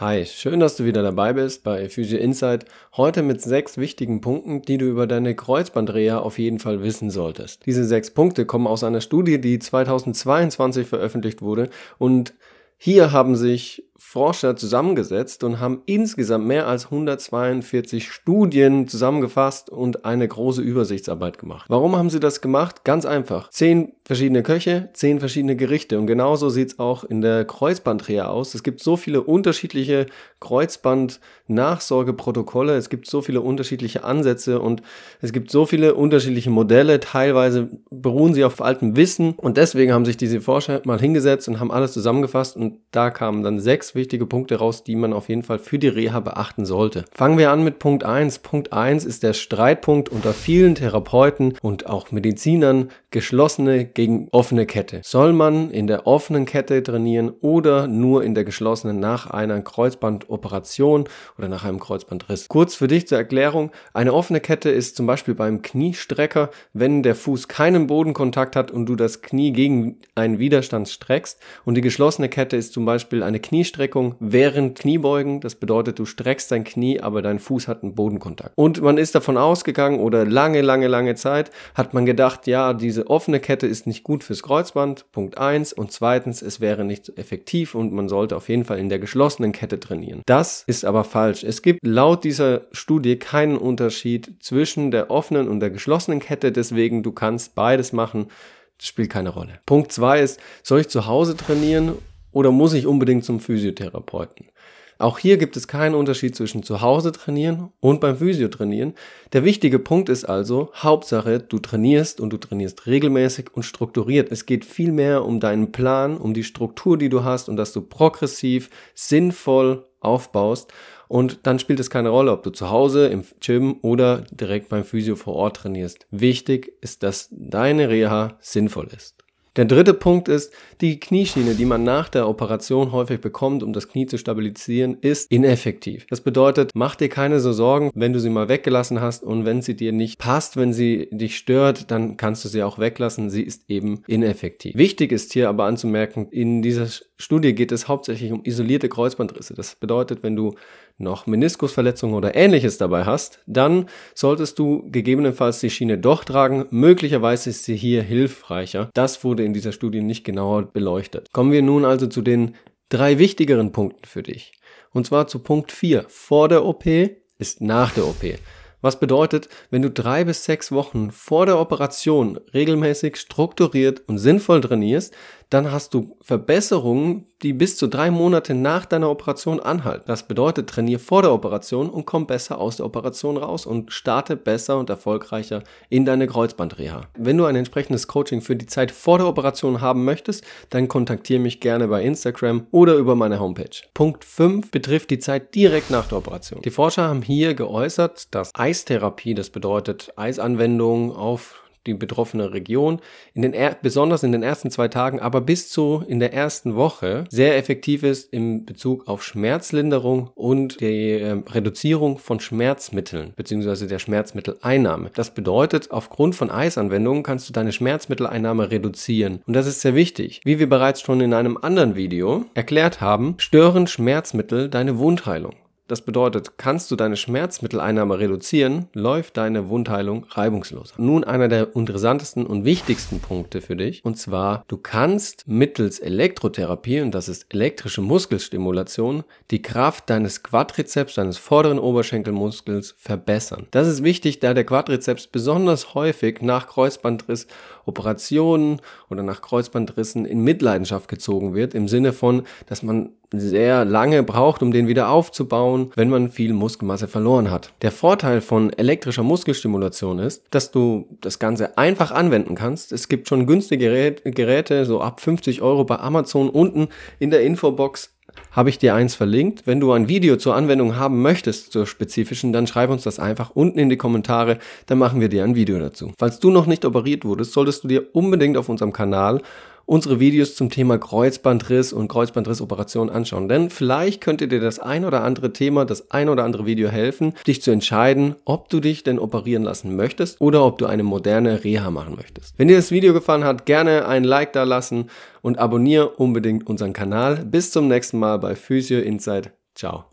Hi, schön, dass du wieder dabei bist bei Physio Insight. Heute mit sechs wichtigen Punkten, die du über deine Kreuzbandreha auf jeden Fall wissen solltest. Diese sechs Punkte kommen aus einer Studie, die 2022 veröffentlicht wurde und hier haben sich Forscher zusammengesetzt und haben insgesamt mehr als 142 Studien zusammengefasst und eine große Übersichtsarbeit gemacht. Warum haben sie das gemacht? Ganz einfach. Zehn verschiedene Köche, zehn verschiedene Gerichte. Und genauso sieht es auch in der Kreuzbandreha aus. Es gibt so viele unterschiedliche Kreuzband-Nachsorgeprotokolle. Es gibt so viele unterschiedliche Ansätze und es gibt so viele unterschiedliche Modelle. Teilweise beruhen sie auf altem Wissen. Und deswegen haben sich diese Forscher mal hingesetzt und haben alles zusammengefasst. Und da kamen dann sechs wichtige Punkte raus, die man auf jeden Fall für die Reha beachten sollte. Fangen wir an mit Punkt 1. Punkt 1 ist der Streitpunkt unter vielen Therapeuten und auch Medizinern, geschlossene gegen offene Kette. Soll man in der offenen Kette trainieren oder nur in der geschlossenen nach einer Kreuzbandoperation oder nach einem Kreuzbandriss? Kurz für dich zur Erklärung, eine offene Kette ist zum Beispiel beim Kniestrecker, wenn der Fuß keinen Bodenkontakt hat und du das Knie gegen einen Widerstand streckst und die geschlossene Kette ist zum Beispiel eine Kniestrecker Ausstreckung während Kniebeugen. Das bedeutet, du streckst dein Knie, aber dein Fuß hat einen Bodenkontakt. Und man ist davon ausgegangen oder lange, lange, lange Zeit hat man gedacht, ja, diese offene Kette ist nicht gut fürs Kreuzband. Punkt 1. Und zweitens, es wäre nicht effektiv und man sollte auf jeden Fall in der geschlossenen Kette trainieren. Das ist aber falsch. Es gibt laut dieser Studie keinen Unterschied zwischen der offenen und der geschlossenen Kette. Deswegen, du kannst beides machen. Das spielt keine Rolle. Punkt 2 ist, soll ich zu Hause trainieren oder muss ich unbedingt zum Physiotherapeuten? Auch hier gibt es keinen Unterschied zwischen zu Hause trainieren und beim Physiotrainieren. Der wichtige Punkt ist also, Hauptsache, du trainierst und du trainierst regelmäßig und strukturiert. Es geht viel mehr um deinen Plan, um die Struktur, die du hast und dass du progressiv, sinnvoll aufbaust. Und dann spielt es keine Rolle, ob du zu Hause, im Gym oder direkt beim Physio vor Ort trainierst. Wichtig ist, dass deine Reha sinnvoll ist. Der dritte Punkt ist, die Knieschiene, die man nach der Operation häufig bekommt, um das Knie zu stabilisieren, ist ineffektiv. Das bedeutet, mach dir keine so Sorgen, wenn du sie mal weggelassen hast und wenn sie dir nicht passt, wenn sie dich stört, dann kannst du sie auch weglassen. Sie ist eben ineffektiv. Wichtig ist hier aber anzumerken, in dieser Studie geht es hauptsächlich um isolierte Kreuzbandrisse. Das bedeutet, wenn du noch Meniskusverletzungen oder ähnliches dabei hast, dann solltest du gegebenenfalls die Schiene doch tragen. Möglicherweise ist sie hier hilfreicher. Das wurde in dieser Studie nicht genauer beleuchtet. Kommen wir nun also zu den drei wichtigeren Punkten für dich. Und zwar zu Punkt 4. Vor der OP ist nach der OP. Was bedeutet, wenn du drei bis sechs Wochen vor der Operation regelmäßig, strukturiert und sinnvoll trainierst, dann hast du Verbesserungen, die bis zu drei Monate nach deiner Operation anhalten. Das bedeutet, trainier vor der Operation und komm besser aus der Operation raus und starte besser und erfolgreicher in deine Kreuzbandreha. Wenn du ein entsprechendes Coaching für die Zeit vor der Operation haben möchtest, dann kontaktiere mich gerne bei Instagram oder über meine Homepage. Punkt 5 betrifft die Zeit direkt nach der Operation. Die Forscher haben hier geäußert, dass Eistherapie, das bedeutet Eisanwendung auf die betroffene Region, in den er besonders in den ersten zwei Tagen, aber bis zu in der ersten Woche sehr effektiv ist im Bezug auf Schmerzlinderung und die äh, Reduzierung von Schmerzmitteln bzw. der Schmerzmitteleinnahme. Das bedeutet, aufgrund von Eisanwendungen kannst du deine Schmerzmitteleinnahme reduzieren. Und das ist sehr wichtig. Wie wir bereits schon in einem anderen Video erklärt haben, stören Schmerzmittel deine Wundheilung. Das bedeutet, kannst du deine Schmerzmitteleinnahme reduzieren, läuft deine Wundheilung reibungslos. Nun einer der interessantesten und wichtigsten Punkte für dich, und zwar, du kannst mittels Elektrotherapie, und das ist elektrische Muskelstimulation, die Kraft deines Quadrizeps, deines vorderen Oberschenkelmuskels verbessern. Das ist wichtig, da der Quadrizeps besonders häufig nach Kreuzbandriss, Operationen oder nach Kreuzbandrissen in Mitleidenschaft gezogen wird, im Sinne von, dass man sehr lange braucht, um den wieder aufzubauen, wenn man viel Muskelmasse verloren hat. Der Vorteil von elektrischer Muskelstimulation ist, dass du das Ganze einfach anwenden kannst. Es gibt schon günstige Geräte, so ab 50 Euro bei Amazon unten in der Infobox habe ich dir eins verlinkt. Wenn du ein Video zur Anwendung haben möchtest, zur spezifischen, dann schreib uns das einfach unten in die Kommentare, dann machen wir dir ein Video dazu. Falls du noch nicht operiert wurdest, solltest du dir unbedingt auf unserem Kanal unsere Videos zum Thema Kreuzbandriss und Kreuzbandrissoperation anschauen. Denn vielleicht könnte dir das ein oder andere Thema, das ein oder andere Video helfen, dich zu entscheiden, ob du dich denn operieren lassen möchtest oder ob du eine moderne Reha machen möchtest. Wenn dir das Video gefallen hat, gerne ein Like da lassen und abonniere unbedingt unseren Kanal. Bis zum nächsten Mal bei Physio Insight. Ciao.